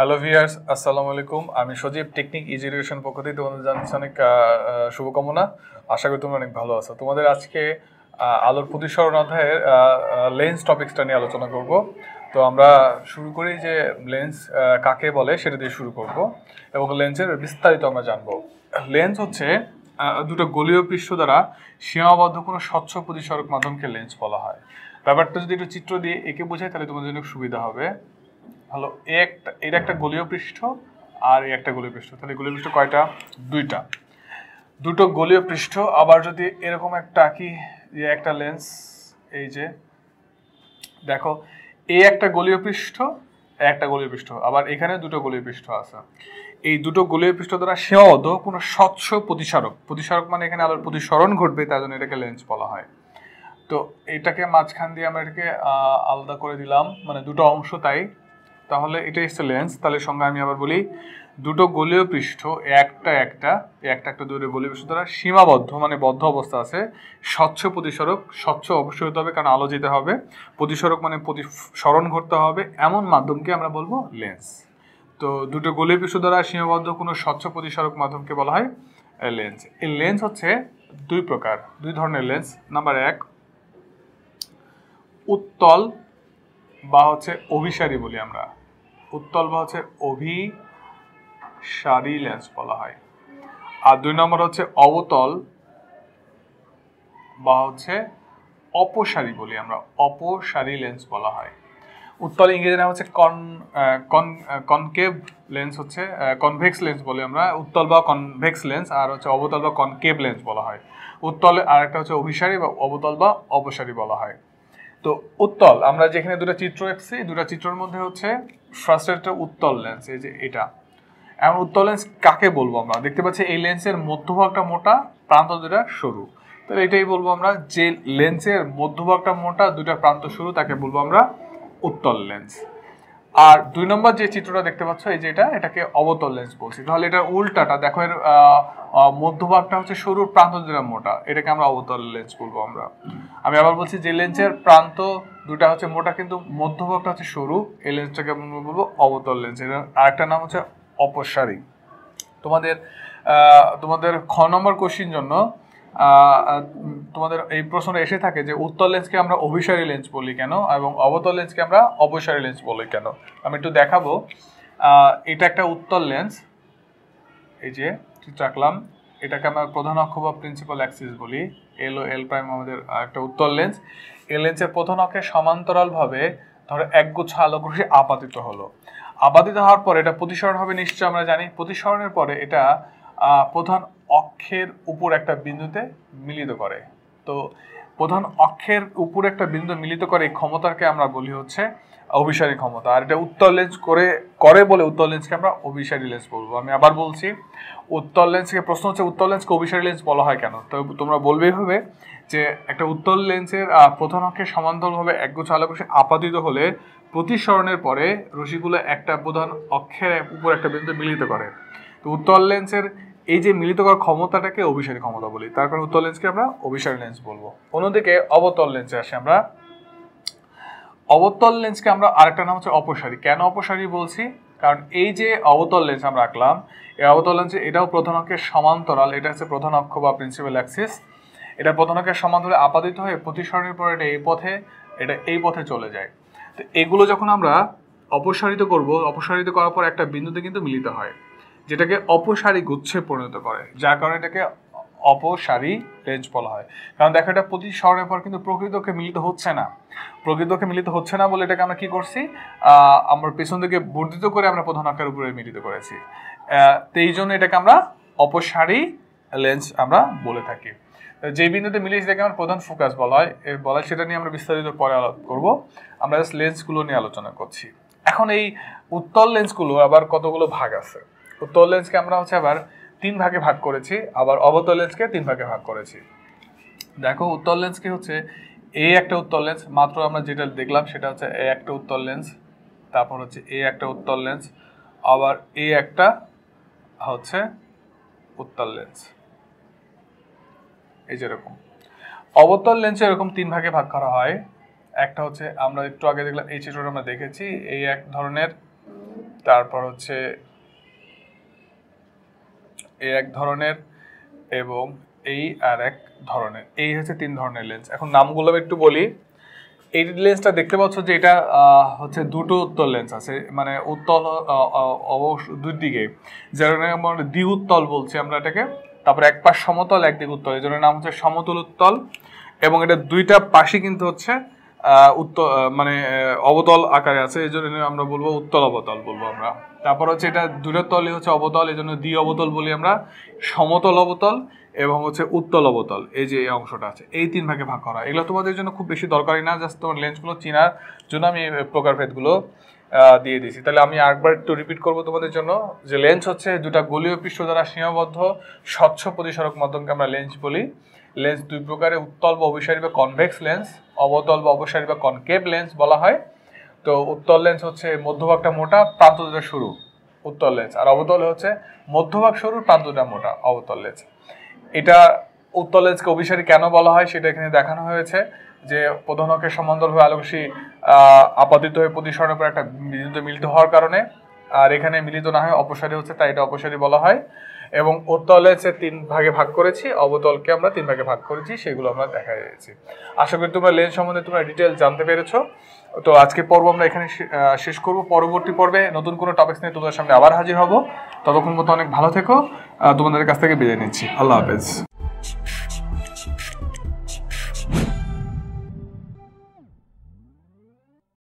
hello viewers আসসালামু আলাইকুম আমি সজীব টেকনিক ইজুকেশন পক্ষ থেকে তোমাদের জানাচ্ছি অনেক শুভকামনা আশা করি তোমরা অনেক ভালো আছো তোমাদের আজকে আলোর প্রতিসরণ অধ্যায়ের লেন্স টপিক্সটা নিয়ে আলোচনা করব তো আমরা শুরু করি যে লেন্স কাকে বলে সেটা দিয়ে শুরু করব এবং লেন্সের বিস্তারিত আমরা জানব লেন্স হচ্ছে দুটো গলীয় পৃষ্ঠ দ্বারা সীমাবদ্ধ কোনো স্বচ্ছ প্রতিসরক মাধ্যমকে লেন্স বলা হয় ব্যাপারটা যদি একটু চিত্র দিয়ে একে বোঝায় তাহলে তোমাদের জন্য সুবিধা হবে হলো এ একটা এর একটা গলীয় পৃষ্ঠ আর এই একটা গলীয় পৃষ্ঠ তাহলে গলীয় পৃষ্ঠ কয়টা দুইটা দুটো গলীয় পৃষ্ঠ আবার যদি এরকম একটা আঁকি যে একটা লেন্স এই যে দেখো এই একটা গলীয় পৃষ্ঠ একটা গলীয় পৃষ্ঠ আবার এখানে দুটো গলীয় পৃষ্ঠ আছে এই দুটো গলীয় পৃষ্ঠ দ্বারা অধ কোনো স্বচ্ছ প্রতিসারক প্রতিসারক মানে এখানে আলোর প্রতিসরণ ঘটবে তার জন্য এটাকে লেন্স বলা হয় তো এটাকে মাঝখান দিয়ে আমরা এটাকে আলাদা করে দিলাম মানে দুটো অংশ তাই তাহলে এটা এসছে লেন্স তাহলে সঙ্গে আমি আবার বলি দুটো গোলীয় পৃষ্ঠ একটা একটা একটা একটা দূরে গোলীয় পৃষ্ঠ দ্বারা সীমাবদ্ধ মানে বদ্ধ অবস্থা আছে স্বচ্ছ প্রতিসরক স্বচ্ছ অবশ্যই হতে হবে কারণ আলো যেতে হবে প্রতিসরক মানে প্রতিসরণ ঘটতে হবে এমন মাধ্যমকে আমরা বলবো লেন্স তো দুটো গোলীয় পৃষ্ঠ দ্বারা সীমাবদ্ধ কোনো স্বচ্ছ প্রতিসরক মাধ্যমকে বলা হয় লেন্স এই লেন্স হচ্ছে দুই প্রকার দুই ধরনের লেন্স নাম্বার এক উত্তল বা হচ্ছে অভিসারী বলি আমরা উত্তল বা হচ্ছে অভিসারী লেন্স বলা হয় আর দুই নম্বর হচ্ছে অবতল বা হচ্ছে অপসারী বলি আমরা অপসারী লেন্স বলা হয় উত্তল ইংরেজি নাম হচ্ছে কন কন কনকেভ লেন্স হচ্ছে কনভেক্স লেন্স বলি আমরা উত্তল বা কনভেক্স লেন্স আর হচ্ছে অবতল বা কনকেভ লেন্স বলা হয় উত্তল আর একটা হচ্ছে অভিসারী বা অবতল বা অপসারী বলা হয় তো উত্তল আমরা যেখানে দুটো চিত্র এঁকছি দুটো চিত্রের মধ্যে হচ্ছে ফার্স্টের একটা উত্তল লেন্স এই যে এটা এমন উত্তল লেন্স কাকে বলবো আমরা দেখতে পাচ্ছি এই লেন্সের মধ্যভাগটা মোটা প্রান্ত দুটা সরু তাহলে এটাই বলবো আমরা যে লেন্সের মধ্যভাগটা মোটা দুটা প্রান্ত সরু তাকে বলবো আমরা উত্তল লেন্স আর দুই নম্বর যে চিত্রটা দেখতে পাচ্ছ এই যে এটা এটাকে অবতল লেন্স বলছি তাহলে এটা উল্টাটা দেখো এর মধ্যভাগটা হচ্ছে সরু প্রান্ত যেটা মোটা এটাকে আমরা অবতল লেন্স বলবো আমরা আমি আবার বলছি যে লেন্সের প্রান্ত দুটা হচ্ছে মোটা কিন্তু মধ্যভাগটা হচ্ছে সরু এই লেন্সটাকে আমরা বলবো অবতল লেন্স এর আরেকটা নাম হচ্ছে অপসারী তোমাদের তোমাদের খ নম্বর কোশ্চিন জন্য তোমাদের এই প্রশ্ন এসে থাকে যে উত্তর লেন্সকে আমরা অভিসারী লেন্স বলি কেন এবং অবতল লেন্সকে আমরা অবসারী লেন্স বলি কেন আমি একটু দেখাবো এটা একটা উত্তল লেন্স এই যে রাখলাম এটাকে আমরা প্রধান অক্ষ বা প্রিন্সিপাল অ্যাক্সিস বলি এল ও এল প্রাইম আমাদের একটা উত্তল লেন্স এ লেন্সের প্রধান অক্ষে সমান্তরালভাবে ধরো একগুচ্ছ আলোক রশ্মি আপাতিত হলো আপাতিত হওয়ার পরে এটা প্রতিসরণ হবে নিশ্চয় আমরা জানি প্রতিসরণের পরে এটা প্রধান অক্ষের উপর একটা বিন্দুতে মিলিত করে তো প্রধান অক্ষের উপর একটা বিন্দু মিলিত করে এই ক্ষমতাকে আমরা বলি হচ্ছে অভিসারী ক্ষমতা আর এটা উত্তর লেন্স করে করে বলে উত্তর লেন্সকে আমরা অভিসারী লেন্স বলবো আমি আবার বলছি উত্তর লেন্সকে প্রশ্ন হচ্ছে উত্তর লেন্সকে অভিসারী লেন্স বলা হয় কেন তো তোমরা বলবে হবে যে একটা উত্তর লেন্সের প্রধান অক্ষের সমান্তরভাবে একগুচ্ছ আলো কোষে আপাতিত হলে প্রতিসরণের পরে রশিগুলো একটা প্রধান অক্ষের উপর একটা বিন্দু মিলিত করে তো উত্তর লেন্সের এই যে মিলিত করার ক্ষমতাটাকে অভিসারী ক্ষমতা বলি তার কারণ উত্তল লেন্সকে আমরা অভিসারী লেন্স বলবো অন্যদিকে অবতল লেন্সে আসি আমরা অবতল লেন্সকে আমরা আরেকটা নাম হচ্ছে অপসারী কেন অপসারী বলছি কারণ এই যে অবতল লেন্স আমরা আঁকলাম এই অবতল লেন্স এটাও প্রধান অক্ষের সমান্তরাল এটা হচ্ছে প্রধান অক্ষ বা প্রিন্সিপাল অ্যাক্সিস এটা প্রধান অক্ষের সমান্তরে আপাদিত হয়ে প্রতিসরণের পর এটা এই পথে এটা এই পথে চলে যায় তো এগুলো যখন আমরা অপসারিত করব অপসারিত করার পর একটা বিন্দুতে কিন্তু মিলিত হয় যেটাকে অপসারী গুচ্ছে পরিণত করে যার কারণে এটাকে অপসারী রেঞ্জ বলা হয় কারণ দেখো এটা প্রতি শহরের পর কিন্তু প্রকৃতকে মিলিত হচ্ছে না প্রকৃতকে মিলিত হচ্ছে না বলে এটাকে আমরা কি করছি আমরা পেছন থেকে বর্ধিত করে আমরা প্রধান আকার উপরে মিলিত করেছি তো জন্য এটাকে আমরা অপসারী লেন্স আমরা বলে থাকি যে বিন্দুতে মিলিয়ে সেটাকে আমার প্রধান ফোকাস বলা হয় বলা সেটা নিয়ে আমরা বিস্তারিত পরে করব আমরা জাস্ট লেন্সগুলো নিয়ে আলোচনা করছি এখন এই উত্তল লেন্সগুলো আবার কতগুলো ভাগ আছে উত্তল লেন্সকে আমরা হচ্ছে আবার তিন ভাগে ভাগ করেছি আবার অবতল লেন্সকে তিন ভাগে ভাগ করেছি দেখো উত্তল লেন্সকে হচ্ছে এ একটা উত্তল লেন্স মাত্র আমরা যেটা দেখলাম সেটা হচ্ছে এ একটা উত্তল লেন্স তারপর হচ্ছে এ একটা উত্তল লেন্স আবার এ একটা হচ্ছে উত্তল লেন্স এই যেরকম অবতল লেন্সে এরকম তিন ভাগে ভাগ করা হয় একটা হচ্ছে আমরা একটু আগে দেখলাম এই চিত্রটা আমরা দেখেছি এই এক ধরনের তারপর হচ্ছে এই এক ধরনের এবং এই আর এক ধরনের এই হচ্ছে তিন ধরনের লেন্স এখন নামগুলো একটু বলি এই লেন্সটা দেখতে পাচ্ছ যে এটা হচ্ছে দুটো উত্তল লেন্স আছে মানে উত্তল অবশ্য দুই দিকে যার মানে আমরা দ্বি উত্তল বলছি আমরা এটাকে তারপরে এক পাশ সমতল একদিক উত্তল এই জন্য নাম হচ্ছে সমতল উত্তল এবং এটা দুইটা পাশে কিন্তু হচ্ছে উত্তর মানে অবতল আকারে আছে এই জন্য আমরা বলবো উত্তল অবতল বলবো আমরা তারপর হচ্ছে এটা দূরের তলই হচ্ছে অবতল এই জন্য দ্বি অবতল বলি আমরা সমতল অবতল এবং হচ্ছে উত্তল অবতল এই যে এই অংশটা আছে এই তিন ভাগে ভাগ করা এগুলো তোমাদের জন্য খুব বেশি দরকারি না জাস্ট তোমার লেন্সগুলো চেনার জন্য আমি প্রকারভেদগুলো দিয়ে দিয়েছি তাহলে আমি আরেকবার একটু রিপিট করবো তোমাদের জন্য যে লেন্স হচ্ছে দুটা গলীয় পৃষ্ঠ দ্বারা সীমাবদ্ধ স্বচ্ছ প্রতিসরক মাধ্যমকে আমরা লেন্স বলি লেন্স দুই প্রকারে উত্তল বা অভিসারী বা কনভেক্স লেন্স অবতল বা অবসারী বা কনকেভ লেন্স বলা হয় তো উত্তল লেন্স হচ্ছে মধ্যভাগটা মোটা প্রান্তটা দুটা সরু উত্তল লেন্স আর অবতল হচ্ছে মধ্যভাগ সরু প্রান্তটা মোটা অবতল লেন্স এটা উত্তল লেন্সকে অভিসারী কেন বলা হয় সেটা এখানে দেখানো হয়েছে যে প্রধান অক্ষের সমান্তরভাবে আলোকসী আপাতিত হয়ে প্রতিসরণের পর একটা মিলিত মিলিত হওয়ার কারণে আর এখানে মিলিত না হয় অপসারী হচ্ছে তাই এটা অপসারী বলা হয় এবং ওতলে যে তিন ভাগে ভাগ করেছি অবতলকে আমরা তিন ভাগে ভাগ করেছি সেগুলো আমরা দেখা যাচ্ছি আশা করি তোমরা লেন্স সম্বন্ধে তোমরা ডিটেল জানতে পেরেছো তো আজকে পর্ব আমরা এখানে শেষ করব পরবর্তী পর্বে নতুন কোনো টপিক্স নিয়ে তোমাদের সামনে আবার হাজির হব ততক্ষণ মতো অনেক ভালো থেকো তোমাদের কাছ থেকে বিদায় নিচ্ছি আল্লাহ হাফেজ